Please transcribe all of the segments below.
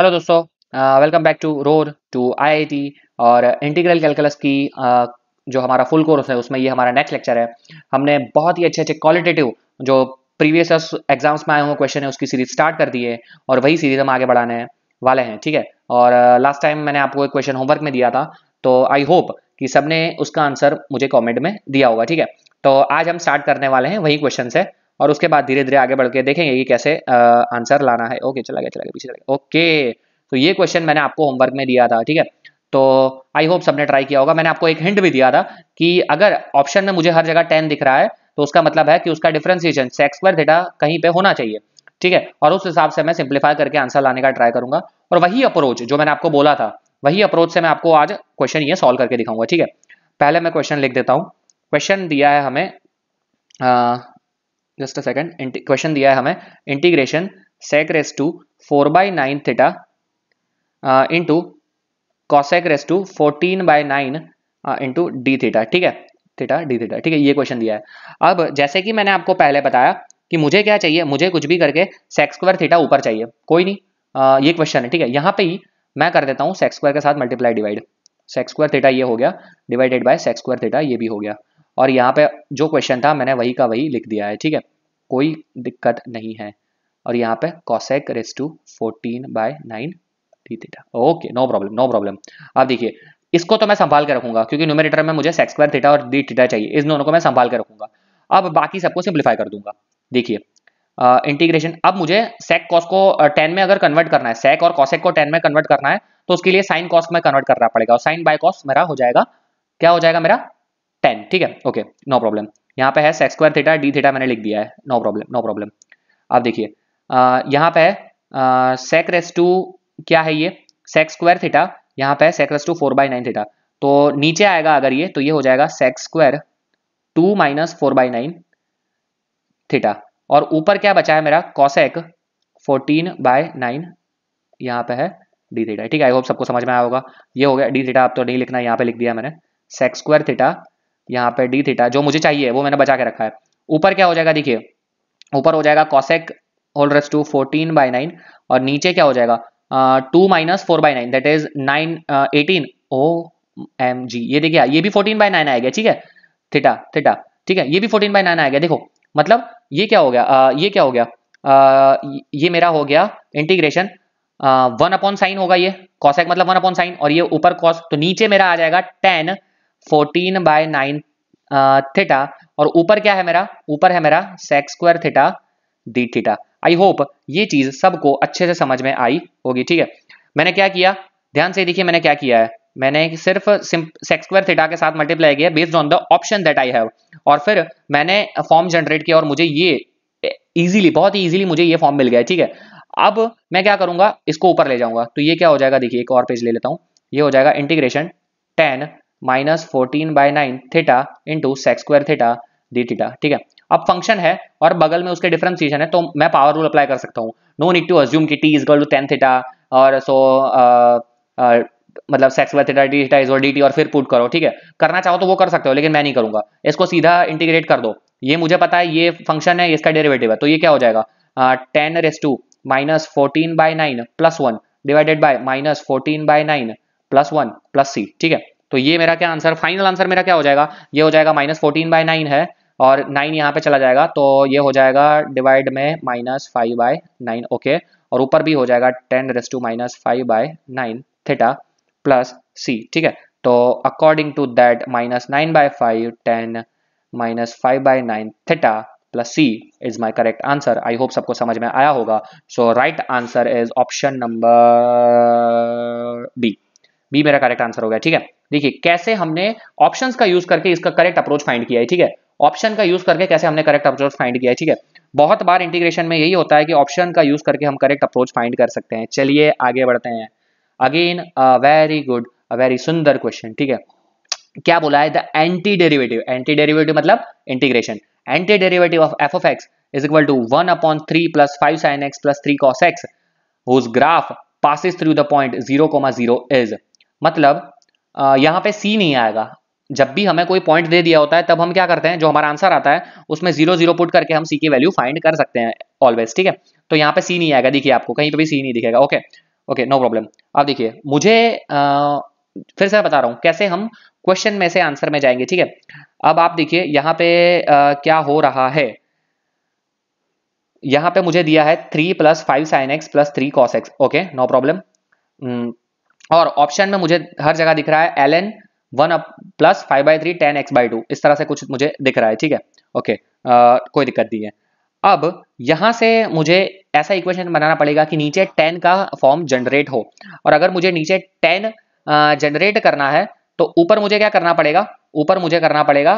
hello दोस्तों welcome back to roar to IIT और integral calculus की uh, जो हमारा फुल कोर्स है उसमें ये हमारा नेक्स्ट लेक्चर है हमने बहुत ही अच्छे अच्छे क्वालिटेटिव जो प्रीवियस एग्जाम्स में आए हुए क्वेश्चन है उसकी सीरीज स्टार्ट कर दी है और वही सीरीज हम आगे बढ़ाने वाले हैं ठीक है और लास्ट uh, टाइम मैंने आपको एक क्वेश्चन होमवर्क में दिया था तो आई होप कि सबने उसका आंसर मुझे कॉमेंट में दिया होगा ठीक है तो आज हम स्टार्ट करने वाले हैं वही क्वेश्चन है और उसके बाद धीरे धीरे आगे बढ़ के देखेंगे कि कैसे आंसर लाना है ओके चला गया चला गया पीछे चला गया ओके तो ये क्वेश्चन मैंने आपको होमवर्क में दिया था ठीक है तो आई होप सबने ट्राई किया होगा मैंने आपको एक हिंट भी दिया था कि अगर ऑप्शन में मुझे हर जगह टेन दिख रहा है तो उसका मतलब है कि उसका डिफ्रेंसिएशन सेक्स पर थीटा कहीं पे होना चाहिए ठीक है और उस हिसाब से मैं सिंप्लीफाई करके आंसर लाने का ट्राई करूंगा और वही अप्रोच जो मैंने आपको बोला था वही अप्रोच से मैं आपको आज क्वेश्चन ये सॉल्व करके दिखाऊंगा ठीक है पहले मैं क्वेश्चन लिख देता हूँ क्वेश्चन दिया है हमें जस्ट अ सेकंड क्वेश्चन दिया है हमें integration sec raise to four by nine theta into cosec raise to fourteen by nine into d theta ठीक है थीटा डी थीटा ठीक है ये क्वेश्चन दिया है अब जैसे कि मैंने आपको पहले बताया कि मुझे क्या चाहिए मुझे कुछ भी करके सेक्स स्क्वायर थीटा ऊपर चाहिए कोई नहीं आ, uh, ये क्वेश्चन है ठीक है यहाँ पे ही मैं कर देता हूँ सेक्स स्क्वायर के साथ multiply divide sec square theta ये हो गया divided by sec square theta ये भी हो गया और यहाँ पे जो क्वेश्चन था मैंने वही का वही लिख दिया है ठीक है कोई दिक्कत नहीं है और यहाँ पे cosec raise to fourteen by nine d theta okay no problem no problem आप देखिए इसको तो मैं संभाल के रखूंगा क्योंकि न्यूमिनेटर में मुझे सेक्स स्क्वायर थीटा और डी थीटा चाहिए इस दोनों को मैं संभाल के रखूंगा अब बाकी सबको सिंप्लीफाई कर दूंगा देखिए इंटीग्रेशन uh, अब मुझे सेक कॉस को टेन uh, में अगर कन्वर्ट करना है सेक और कॉसेक को टेन में कन्वर्ट करना है तो उसके लिए साइन कॉस में कन्वर्ट करना पड़ेगा और साइन बाय कॉस मेरा हो जाएगा क्या हो जाएगा मेरा टेन ठीक है ओके नो प्रॉब्लम यहाँ पे है sec square theta d theta मैंने लिख दिया है नो प्रॉब्लम नो प्रॉब्लम आप देखिए यहाँ पे है सेक रेस टू क्या है ये सेक्स स्क्वायर थीटा यहाँ पे है sec raise to four by nine theta तो नीचे आएगा अगर ये तो ये हो जाएगा sec square two minus four by nine theta और ऊपर क्या बचा है मेरा कॉसेक फोर्टीन बाय नाइन यहाँ पे है डी थीटा ठीक है आई होप सबको समझ में आया होगा ये हो गया डी थीटा आप तो नहीं लिखना यहाँ पे लिख दिया मैंने सेक्स स्क्वायर थीटा यहाँ पे डी थीटा जो मुझे चाहिए वो मैंने बचा के रखा है ऊपर क्या हो जाएगा देखिए ऊपर हो जाएगा cosec whole raise to fourteen by nine और नीचे क्या हो जाएगा two minus four by nine that is nine eighteen O M G ये देखिए ये भी फोर्टीन बाई नाइन आएगा ठीक है थीटा थीटा ठीक है ये भी फोर्टीन बाई नाइन आएगा देखो मतलब ये क्या हो गया आ, ये क्या हो गया आ, ये मेरा हो गया इंटीग्रेशन वन अपॉन साइन होगा ये कॉसेक मतलब वन अपॉन साइन और ये ऊपर कॉस तो नीचे मेरा आ जाएगा tan fourteen by nine theta और ऊपर क्या है मेरा ऊपर है मेरा sec square theta d theta I hope ये चीज सबको अच्छे से समझ में आई होगी ठीक है मैंने क्या किया ध्यान से देखिए मैंने क्या किया है मैंने सिर्फ सेक्स स्क्वायर थीटा के साथ मल्टीप्लाई किया based on the option that I have और फिर मैंने फॉर्म जनरेट किया और मुझे ये इजीली बहुत ही इजीली मुझे ये फॉर्म मिल गया ठीक है अब मैं क्या करूंगा इसको ऊपर ले जाऊंगा तो ये क्या हो जाएगा देखिए एक और पेज ले लेता हूं ये हो जाएगा integration tan minus fourteen by nine theta into sec square theta d theta ठीक है अब फंक्शन है और बगल में उसके डिफरेंशिएशन है तो मैं पावर रूल अप्लाई कर सकता हूँ नो नीड टू अज्यूम की t is equal to tan theta और सो so, मतलब sec square theta d theta equal d t और फिर पुट करो ठीक है करना चाहो तो वो कर सकते हो लेकिन मैं नहीं करूंगा इसको सीधा इंटीग्रेट कर दो ये मुझे पता है ये फंक्शन है इसका डेरिवेटिव है तो ये क्या हो जाएगा tan raise to minus fourteen by nine plus one divided by minus fourteen by nine plus one plus c ठीक है तो ये मेरा क्या आंसर फाइनल आंसर मेरा क्या हो जाएगा ये हो जाएगा माइनस फोर्टीन बाय नाइन है और नाइन यहाँ पे चला जाएगा तो ये हो जाएगा डिवाइड में minus five by nine okay और ऊपर भी हो जाएगा tan raise to minus five by nine theta plus c ठीक है तो according to that minus nine by five tan minus five by nine theta plus c is my correct answer I hope सबको समझ में आया होगा so right answer is option number B B मेरा correct answer हो गया ठीक है देखिए कैसे हमने ऑप्शंस का यूज करके इसका करेक्ट अप्रोच फाइंड किया है ठीक है ऑप्शन का यूज करके कैसे हमने करेक्ट अप्रोच फाइंड किया है ठीक है बहुत बार इंटीग्रेशन में यही होता है कि ऑप्शन का यूज करके हम करेक्ट अप्रोच फाइंड कर सकते हैं चलिए आगे बढ़ते हैं अगेन वेरी गुड वेरी सुंदर क्वेश्चन ठीक है क्या बोला है the anti derivative anti derivative मतलब integration anti derivative of f of x is equal to one upon three plus five sine x plus three cos x whose graph through the point zero comma zero is मतलब यहाँ पे सी नहीं आएगा जब भी हमें कोई पॉइंट दे दिया होता है तब हम क्या करते हैं जो हमारा आंसर आता है उसमें जीरो जीरो पुट करके हम सी की वैल्यू फाइंड कर सकते हैं ऑलवेज ठीक है तो यहाँ पे सी नहीं आएगा देखिए आपको कहीं पे भी सी नहीं दिखेगा ओके ओके नो प्रॉब्लम अब देखिए मुझे आ, फिर से बता रहा हूँ कैसे हम क्वेश्चन में से आंसर में जाएंगे ठीक है अब आप देखिए यहाँ पे आ, क्या हो रहा है यहाँ पे मुझे दिया है three plus five sine x plus three cos x okay no problem और ऑप्शन में मुझे हर जगह दिख रहा है l n one plus five by three tan x by two इस तरह से कुछ मुझे दिख रहा है ठीक है ओके आ, कोई दिक्कत नहीं है अब यहां से मुझे ऐसा इक्वेशन बनाना पड़ेगा कि नीचे टेन का फॉर्म जनरेट हो और अगर मुझे नीचे टेन जनरेट करना है तो ऊपर मुझे क्या करना पड़ेगा ऊपर मुझे करना पड़ेगा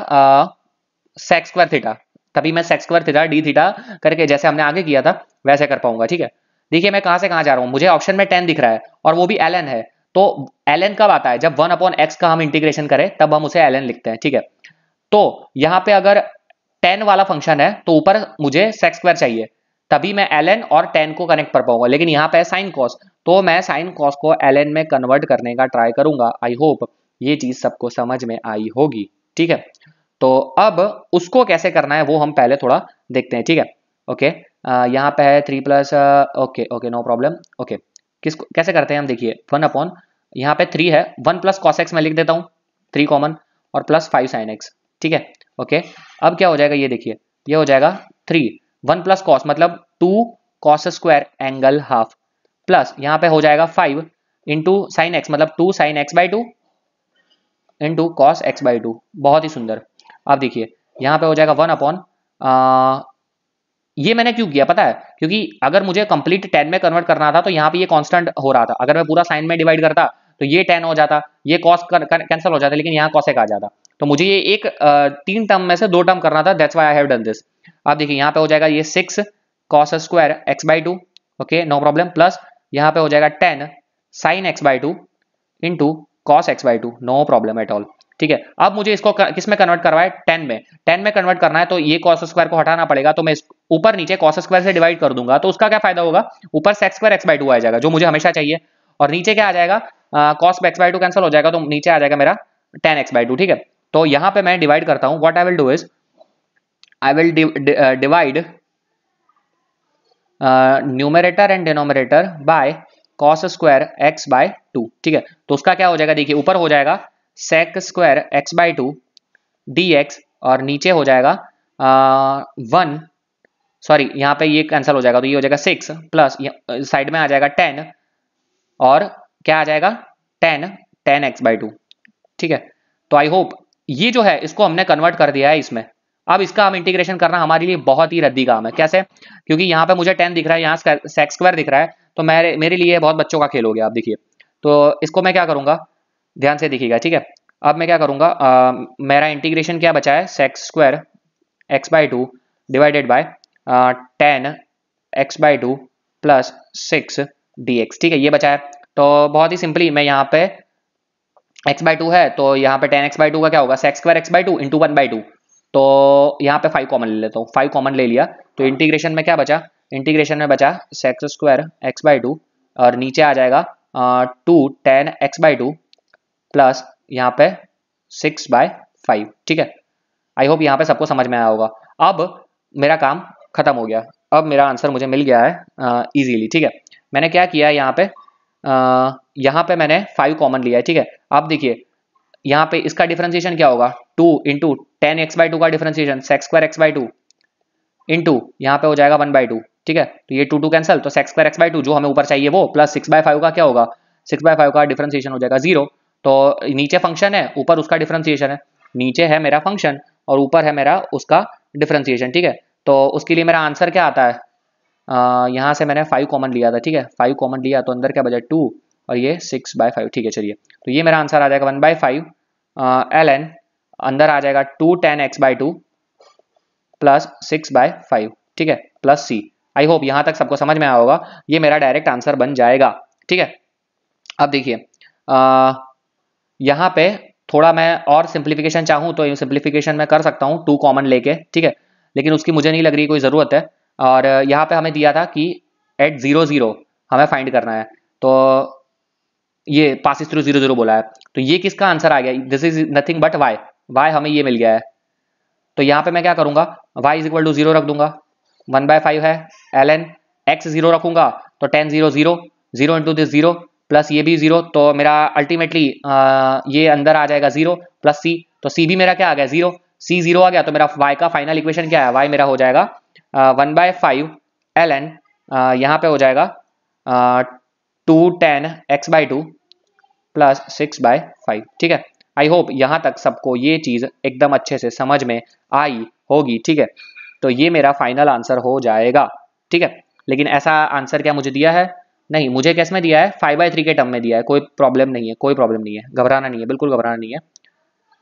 सेक्सक्वायर थीटा तभी मैं सेक्सक्वायर थीटा डी थीटा करके जैसे हमने आगे किया था वैसे कर पाऊंगा ठीक है देखिए मैं कहाँ से कहाँ जा रहा हूँ मुझे ऑप्शन में टेन दिख रहा है और वो भी एल है तो एल एन कब आता है जब वन अपॉन एक्स का हम इंटीग्रेशन करें तब हम उसे एल एन लिखते हैं ठीक है तो यहां पे अगर टेन वाला फंक्शन है तो ऊपर मुझे सेक्स स्क्वायर चाहिए तभी मैं एल एन और टेन को कनेक्ट कर पाऊंगा लेकिन यहां पे है साइन कॉस तो मैं साइन कॉस को एल एन में कन्वर्ट करने का ट्राई करूंगा आई होप ये चीज सबको समझ में आई होगी ठीक है तो अब उसको कैसे करना है वो हम पहले थोड़ा देखते हैं ठीक है ओके यहाँ पे है three plus okay okay no problem okay किस कैसे करते हैं हम देखिए वन अपॉन यहाँ पे थ्री है वन प्लस कॉस एक्स मैं लिख देता हूँ थ्री कॉमन और प्लस फाइव साइन एक्स ठीक है ओके अब क्या हो जाएगा ये देखिए ये हो जाएगा थ्री वन प्लस कॉस मतलब two cos square angle half plus यहाँ पे हो जाएगा फाइव इंटू साइन एक्स मतलब two sine x by two into cos x by two बहुत ही सुंदर अब देखिए यहाँ पे हो जाएगा वन अपॉन ये मैंने क्यों किया पता है क्योंकि अगर मुझे कंप्लीट टेन में कन्वर्ट करना था तो यहाँ पे ये कांस्टेंट हो रहा था अगर मैं पूरा साइन में डिवाइड करता तो ये टेन हो जाता ये कॉस कैंसिल हो जाता लेकिन यहाँ कॉसेक आ जाता तो मुझे ये एक तीन टर्म में से दो टर्म करना था that's why I have done this आप देखिए यहाँ पे हो जाएगा ये six cos square x by two okay no problem plus यहाँ पे हो जाएगा ten sine x by two into cos x by two no problem at all ठीक है अब मुझे इसको किसमें कन्वर्ट करवाए टेन में टेन में कन्वर्ट करना है तो ये कॉस स्क्वायर को हटाना पड़ेगा तो मैं ऊपर नीचे कॉस स्क्वायर से डिवाइड कर दूंगा तो उसका क्या फायदा होगा ऊपर sec square x by two आ जाएगा जो मुझे हमेशा चाहिए और नीचे क्या आ जाएगा cos x by two cancel हो जाएगा तो नीचे आ जाएगा मेरा टेन एक्स बाई टू ठीक है तो यहां पर मैं डिवाइड करता हूं what I will do is I will divide numerator and denominator by cos square x by two ठीक है तो उसका क्या हो जाएगा देखिए ऊपर हो जाएगा sec square x by two d x और नीचे हो जाएगा वन सॉरी यहाँ पे ये कैंसिल हो जाएगा तो ये हो जाएगा सिक्स प्लस साइड में आ जाएगा टेन और क्या आ जाएगा ten tan x by two ठीक है तो आई होप ये जो है इसको हमने कन्वर्ट कर दिया है इसमें अब इसका हम इंटीग्रेशन करना हमारे लिए बहुत ही रद्दी काम है कैसे क्योंकि यहाँ पे मुझे टेन दिख रहा है यहाँ सेक्स स्क्वायर दिख रहा है तो मेरे मेरे लिए बहुत बच्चों का खेल हो गया आप देखिए तो इसको मैं क्या करूंगा ध्यान से देखिएगा ठीक है अब मैं क्या आ, मेरा इंटीग्रेशन क्या बचा है sec square x by two divided by tan x by two plus six d x ठीक है ये बचा है तो बहुत ही सिंपली मैं यहाँ पे एक्स बाई टू है तो यहाँ पे टेन एक्स बाई टू का क्या होगा sec square x by two into one by two तो यहाँ पे फाइव कॉमन ले लेता हूँ फाइव कॉमन ले लिया तो इंटीग्रेशन में क्या बचा इंटीग्रेशन में बचा sec square x by two और नीचे आ जाएगा two tan x by two plus यहाँ पे सिक्स बाय फाइव ठीक है आई होप यहाँ पे सबको समझ में आया होगा अब मेरा काम खत्म हो गया अब मेरा आंसर मुझे मिल गया है ईजीली ठीक है मैंने क्या किया है यहाँ पे आ, यहाँ पे मैंने फाइव कॉमन लिया है ठीक है आप देखिए यहाँ पे इसका डिफरेंशिएशन क्या होगा two into tan x by two का differentiation sec square x by two into यहाँ पे हो जाएगा वन बाई टू ठीक है तो ये टू टू कैंसिल तो sec square x by two जो हमें ऊपर चाहिए वो प्लस सिक्स बाय फाइव का क्या होगा सिक्स बाय फाइव का डिफ्रेंसिएशन हो जाएगा जीरो तो नीचे फंक्शन है ऊपर उसका डिफ्रेंसिएशन है नीचे है मेरा फंक्शन और ऊपर है मेरा उसका डिफ्रेंसिएशन ठीक है तो उसके लिए मेरा आंसर क्या आता है यहाँ से मैंने फाइव कॉमन लिया था ठीक है फाइव कॉमन लिया तो अंदर क्या बजे टू और ये सिक्स बाय फाइव ठीक है चलिए तो ये मेरा आंसर आ जाएगा one by five l n अंदर आ जाएगा two tan x by two plus six by five ठीक है प्लस सी आई होप यहाँ तक सबको समझ में आया होगा ये मेरा डायरेक्ट आंसर बन जाएगा ठीक है अब देखिए यहाँ पे थोड़ा मैं और सिंप्लीफिकेशन चाहूं तो सिंप्लीफिकेशन मैं कर सकता हूँ टू कॉमन लेके ठीक है लेकिन उसकी मुझे नहीं लग रही कोई ज़रूरत है और यहाँ पे हमें दिया था कि एट ज़ीरो ज़ीरो हमें फाइंड करना है तो ये पासिस थ्रू जीरो जीरो बोला है तो ये किसका आंसर आ गया this is nothing but y y हमें ये मिल गया है तो यहाँ पे मैं क्या करूंगा y is equal to zero रख दूंगा वन बाय फाइव है एल एन एक्स जीरो रखूंगा तो tan zero zero zero into this zero plus ये भी जीरो तो मेरा अल्टीमेटली ये अंदर आ जाएगा जीरो प्लस सी तो सी भी मेरा क्या आ गया जीरो सी जीरो आ गया तो मेरा वाई का फाइनल इक्वेशन क्या है वाई मेरा हो जाएगा one by five l n यहाँ पे हो जाएगा two tan x by two plus six by five ठीक है आई होप यहाँ तक सबको ये चीज़ एकदम अच्छे से समझ में आई होगी ठीक है तो ये मेरा फाइनल आंसर हो जाएगा ठीक है लेकिन ऐसा आंसर क्या मुझे दिया है नहीं मुझे कैस में दिया है फाइव बाई थ्री के टर्म में दिया है कोई प्रॉब्लम नहीं है कोई प्रॉब्लम नहीं है घबराना नहीं है बिल्कुल घबराना नहीं है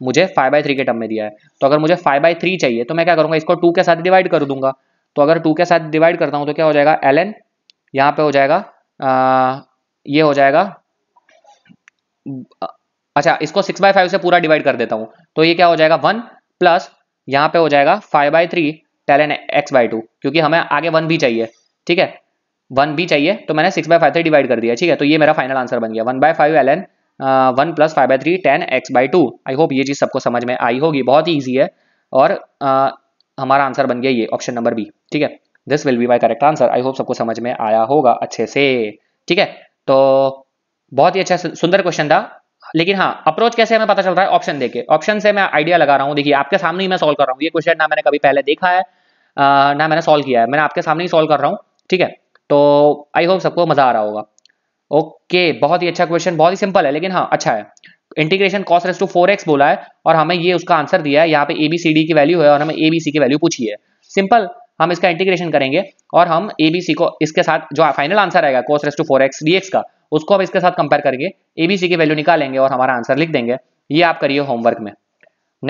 मुझे फाइव बाई थ्री के टर्म में दिया है तो अगर मुझे फाइव बाई थ्री चाहिए तो मैं क्या करूंगा इसको टू के साथ डिवाइड कर दूंगा तो अगर टू के साथ डिवाइड करता हूँ तो क्या हो जाएगा एल एन यहाँ पे हो जाएगा आ, ये हो जाएगा अच्छा इसको सिक्स बाय फाइव से पूरा डिवाइड कर देता हूँ तो ये क्या हो जाएगा वन प्लस यहाँ पे हो जाएगा five by three tan x by two क्योंकि हमें आगे वन भी चाहिए ठीक है वन बी चाहिए तो मैंने सिक्स बाय फाइव से डिवाइड कर दिया ठीक है तो ये मेरा फाइनल आंसर बन गया one by five l n one plus five by three tan x by two I hope ये चीज़ सबको समझ में आई होगी बहुत ही ईजी है और uh, हमारा आंसर बन गया ये ऑप्शन नंबर बी ठीक है this will be my correct answer I hope सबको समझ में आया होगा अच्छे से ठीक है तो बहुत ही अच्छा सुंदर क्वेश्चन था लेकिन हाँ अप्रोच कैसे हमें पता चल रहा है ऑप्शन देके ऑप्शन से मैं आइडिया लगा रहा हूँ देखिए आपके सामने ही मैं सॉल्व कर रहा हूँ ये क्वेश्चन ना मैंने कभी पहले देखा है ना मैंने सॉल्व किया है मैंने आपके सामने ही सॉल्व कर रहा हूँ ठीक है तो आई होप सबको मजा आ रहा होगा ओके okay, बहुत ही अच्छा क्वेश्चन बहुत ही सिंपल है लेकिन हाँ अच्छा है integration cos raise to four x बोला है और हमें ये उसका आंसर दिया है यहाँ पे एबीसीडी की वैल्यू है और हमें एबीसी की वैल्यू पूछी है सिंपल हम इसका इंटीग्रेशन करेंगे और हम एबीसी को इसके साथ जो फाइनल आंसर आएगा cos raise to four x d x का उसको हम इसके साथ कंपेयर करेंगे एबीसी की वैल्यू निकालेंगे और हमारा आंसर लिख देंगे ये आप करिए होमवर्क में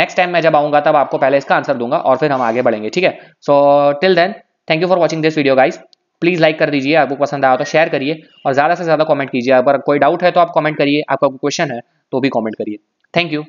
नेक्स्ट टाइम मैं जब आऊंगा तब आपको पहले इसका आंसर दूंगा और फिर हम आगे बढ़ेंगे ठीक है so till then thank you for watching this video guys please like कर दीजिए आपको पसंद आया तो शेयर करिए और ज़्यादा से ज़्यादा कमेंट कीजिए अगर कोई डाउट है तो आप कमेंट करिए आपका कोई क्वेश्चन है तो भी कमेंट करिए थैंक यू